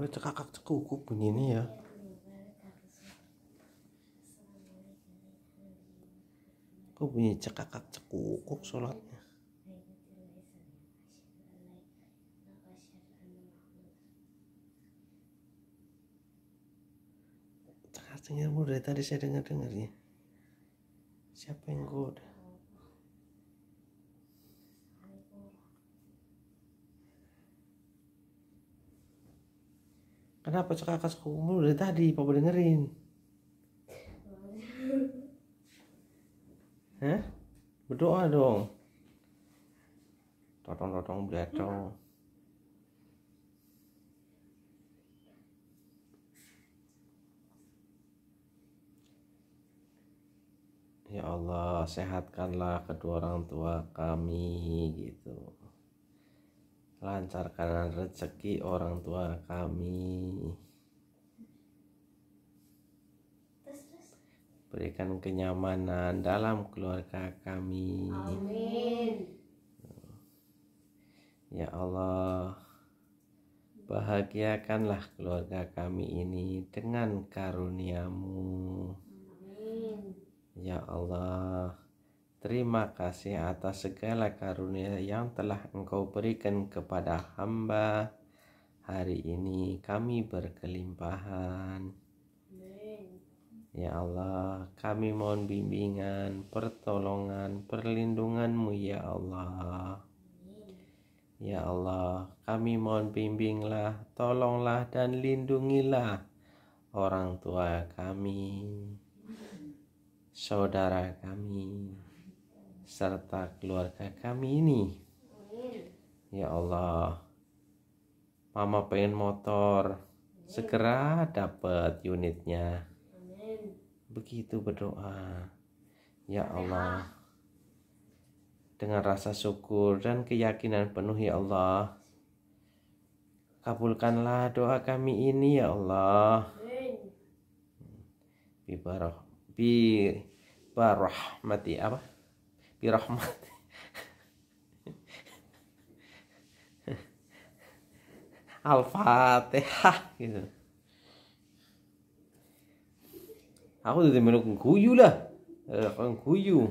boleh cekakak cekukuk begini ya kok bunyi cekakak cekukuk sholatnya cekakaknya bu dari tadi saya dengar dengar ya siapa yang goda Kenapa cekak kakak dari tadi? Papa dengerin. Hah? Berdoa dong. Totong-totong berdoa. Ya Allah, sehatkanlah kedua orang tua kami gitu lancarkan rezeki orang tua kami berikan kenyamanan dalam keluarga kami amin ya Allah bahagiakanlah keluarga kami ini dengan karuniamu amin ya Allah Terima kasih atas segala karunia yang telah Engkau berikan kepada hamba. Hari ini kami berkelimpahan. Ya Allah, kami mohon bimbingan, pertolongan, perlindunganmu ya Allah. Ya Allah, kami mohon bimbinglah, tolonglah dan lindungilah orang tua kami, saudara kami, serta keluarga kami ini. Ya Allah, Mama pengen motor, segera dapat unitnya. Begitu berdoa. Ya Allah, dengan rasa syukur dan keyakinan penuh ya Allah, kabulkanlah doa kami ini ya Allah. Bi barah bi mati apa? birahmati Al-Fatihah gitu. Aku udah meluk kuyu lah. Eh, kan kuyu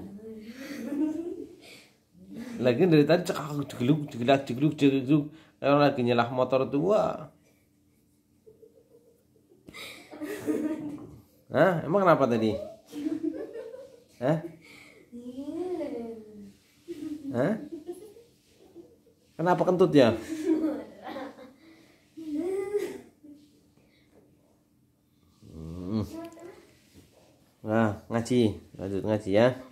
Lagi dari tadi cek aku jegluk cegeluk, jegluk orang lagi nyelah motor tua. Hah, emang kenapa tadi? Hah? Hah? Kenapa kentut ya? Hmm. Nah, ngaji, lanjut ngaji ya.